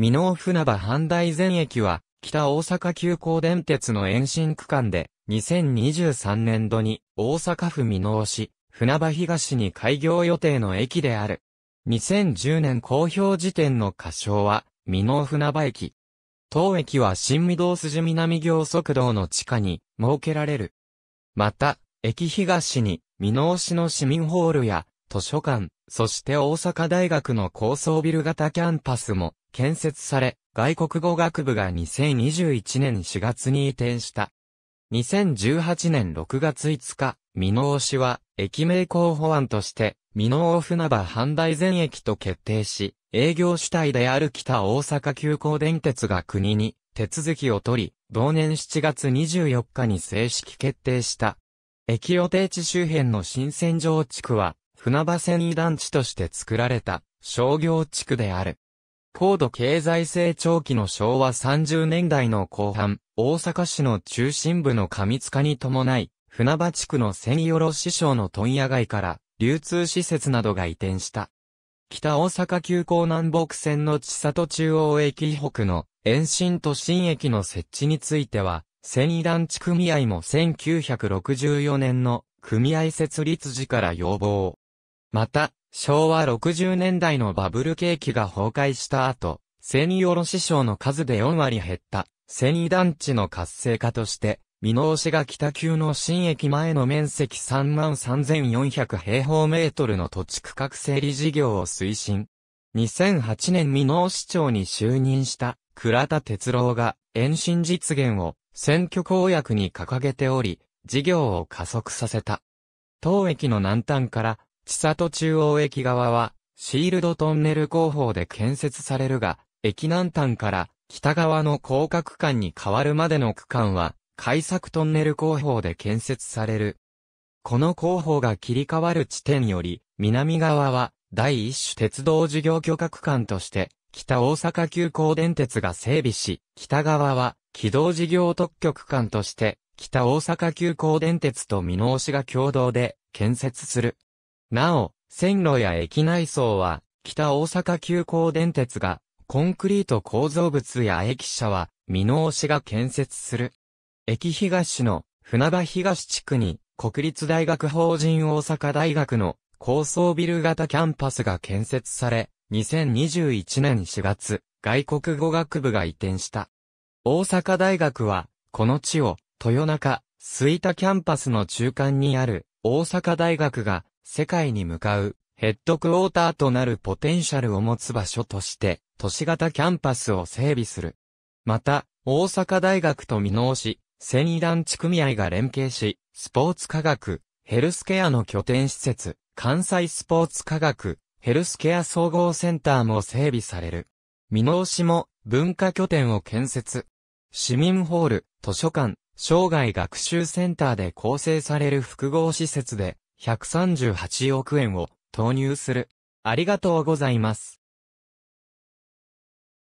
美濃船場阪大前駅は、北大阪急行電鉄の延伸区間で、2023年度に大阪府美濃市、船場東に開業予定の駅である。2010年公表時点の仮称は、美濃船場駅。当駅は新御堂筋南行速道の地下に設けられる。また、駅東に、美濃市の市民ホールや図書館、そして大阪大学の高層ビル型キャンパスも建設され、外国語学部が2021年4月に移転した。2018年6月5日、美濃市は、駅名候補案として、美濃船場阪大前駅と決定し、営業主体である北大阪急行電鉄が国に手続きを取り、同年7月24日に正式決定した。駅予定地周辺の新線上地区は、船場線移団地として作られた商業地区である。高度経済成長期の昭和30年代の後半、大阪市の中心部の上塚に伴い、船場地区の千よ市省の問屋街から流通施設などが移転した。北大阪急行南北線の千里中央駅北の延伸都心駅の設置については、千井団地組合も1964年の組合設立時から要望。また、昭和60年代のバブル景気が崩壊した後、繊維卸商の数で4割減った、繊維団地の活性化として、美濃市が北急の新駅前の面積33,400平方メートルの土地区画整理事業を推進。2008年美濃市長に就任した倉田哲郎が延伸実現を選挙公約に掲げており、事業を加速させた。当駅の南端から千里中央駅側は、シールドトンネル工法で建設されるが、駅南端から北側の広角間に変わるまでの区間は、開削トンネル工法で建設される。この工法が切り替わる地点より、南側は、第一種鉄道事業許可区間として、北大阪急行電鉄が整備し、北側は、軌道事業特許区間として、北大阪急行電鉄と美濃市が共同で建設する。なお、線路や駅内装は、北大阪急行電鉄が、コンクリート構造物や駅舎は、美濃市が建設する。駅東の船場東地区に、国立大学法人大阪大学の高層ビル型キャンパスが建設され、2021年4月、外国語学部が移転した。大阪大学は、この地を、豊中、吹田キャンパスの中間にある、大阪大学が、世界に向かうヘッドクォーターとなるポテンシャルを持つ場所として、都市型キャンパスを整備する。また、大阪大学と見直市、繊維団地組合が連携し、スポーツ科学、ヘルスケアの拠点施設、関西スポーツ科学、ヘルスケア総合センターも整備される。見直市も文化拠点を建設。市民ホール、図書館、生涯学習センターで構成される複合施設で、138億円を投入する。ありがとうございます。